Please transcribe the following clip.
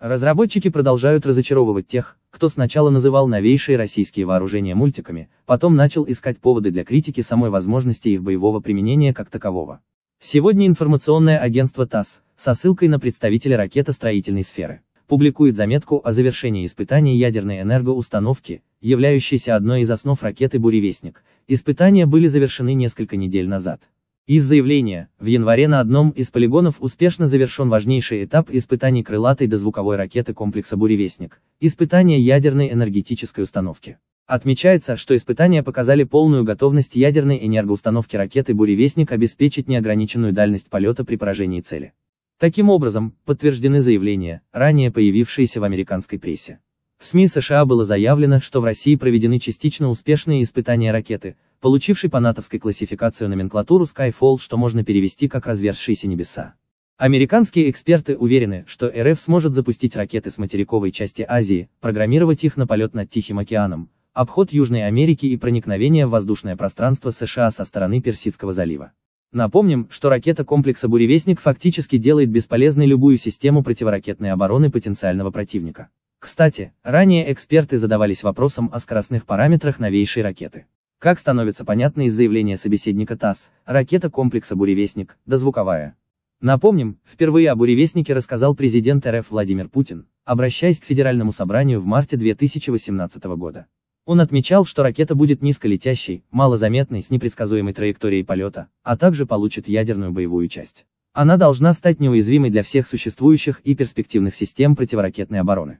Разработчики продолжают разочаровывать тех, кто сначала называл новейшие российские вооружения мультиками, потом начал искать поводы для критики самой возможности их боевого применения как такового. Сегодня информационное агентство ТАСС, со ссылкой на представителя ракетостроительной сферы, публикует заметку о завершении испытаний ядерной энергоустановки, являющейся одной из основ ракеты «Буревестник». Испытания были завершены несколько недель назад. Из заявления, в январе на одном из полигонов успешно завершен важнейший этап испытаний крылатой дозвуковой ракеты комплекса «Буревестник» – испытания ядерной энергетической установки. Отмечается, что испытания показали полную готовность ядерной энергоустановки ракеты «Буревестник» обеспечить неограниченную дальность полета при поражении цели. Таким образом, подтверждены заявления, ранее появившиеся в американской прессе. В СМИ США было заявлено, что в России проведены частично успешные испытания ракеты, получившей по натовской классификации номенклатуру Skyfall, что можно перевести как «разверзшиеся небеса». Американские эксперты уверены, что РФ сможет запустить ракеты с материковой части Азии, программировать их на полет над Тихим океаном, обход Южной Америки и проникновение в воздушное пространство США со стороны Персидского залива. Напомним, что ракета комплекса «Буревестник» фактически делает бесполезной любую систему противоракетной обороны потенциального противника. Кстати, ранее эксперты задавались вопросом о скоростных параметрах новейшей ракеты. Как становится понятно из заявления собеседника ТАСС, ракета комплекса «Буревестник», дозвуковая. Напомним, впервые о «Буревестнике» рассказал президент РФ Владимир Путин, обращаясь к Федеральному собранию в марте 2018 года. Он отмечал, что ракета будет низколетящей, малозаметной, с непредсказуемой траекторией полета, а также получит ядерную боевую часть. Она должна стать неуязвимой для всех существующих и перспективных систем противоракетной обороны.